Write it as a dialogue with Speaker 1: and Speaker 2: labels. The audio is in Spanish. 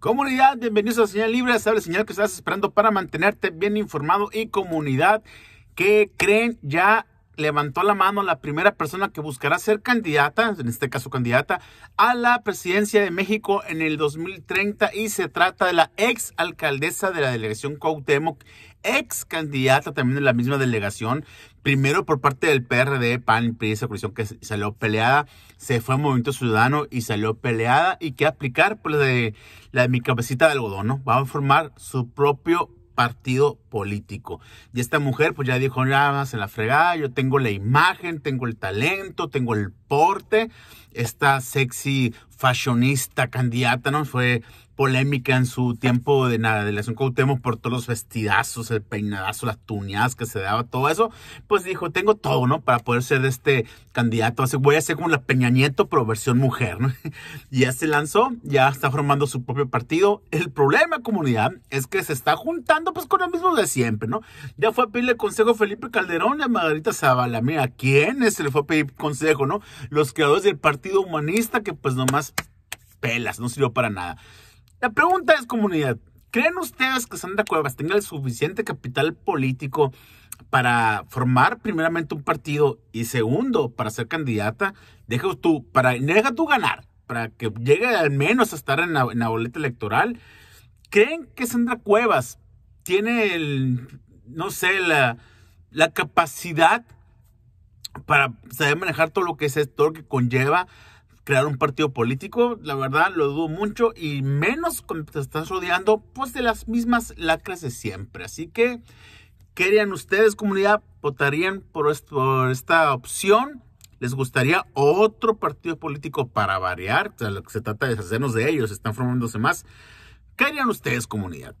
Speaker 1: Comunidad, bienvenidos a Señal Libre, Sabes la señal que estás esperando para mantenerte bien informado y comunidad, que creen ya levantó la mano la primera persona que buscará ser candidata, en este caso candidata, a la presidencia de México en el 2030 y se trata de la ex alcaldesa de la delegación Cuauhtémoc, ex candidata también de la misma delegación, primero por parte del PRD, PAN, PRI, esa coalición que salió peleada, se fue a Movimiento Ciudadano y salió peleada y que aplicar pues de la de mi cabecita de algodón, ¿no? Va a formar su propio partido político. Y esta mujer pues ya dijo, nada más en la fregada, yo tengo la imagen, tengo el talento, tengo el porte. Esta sexy fashionista candidata, ¿no? Fue polémica en su tiempo de nada, de la delegación cautemos por todos los vestidazos, el peinadazo, las tuñadas que se daba, todo eso. Pues dijo, tengo todo, ¿no? Para poder ser este candidato. Así, voy a ser como la Peña Nieto, pero versión mujer, ¿no? Y ya se lanzó, ya está formando su propio partido. El problema, comunidad, es que se está juntando pues con el mismo de siempre, ¿no? Ya fue a pedirle consejo a Felipe Calderón y a Margarita Zavala. Mira, ¿quiénes se le fue a pedir consejo, no? Los creadores del Partido Humanista que pues nomás pelas, no sirvió para nada. La pregunta es, comunidad, ¿creen ustedes que Sandra Cuevas tenga el suficiente capital político para formar primeramente un partido y segundo para ser candidata? Deja tú, para, deja tú ganar, para que llegue al menos a estar en la boleta electoral. ¿Creen que Sandra Cuevas tiene el, no sé, la, capacidad para saber manejar todo lo que es esto, lo que conlleva crear un partido político, la verdad lo dudo mucho y menos cuando te estás rodeando pues de las mismas lacras de siempre. Así que, ¿querían ustedes comunidad? ¿Votarían por, esta opción? ¿Les gustaría otro partido político para variar? O sea, lo que se trata de hacernos de ellos, están formándose más. ¿Qué harían ustedes comunidad?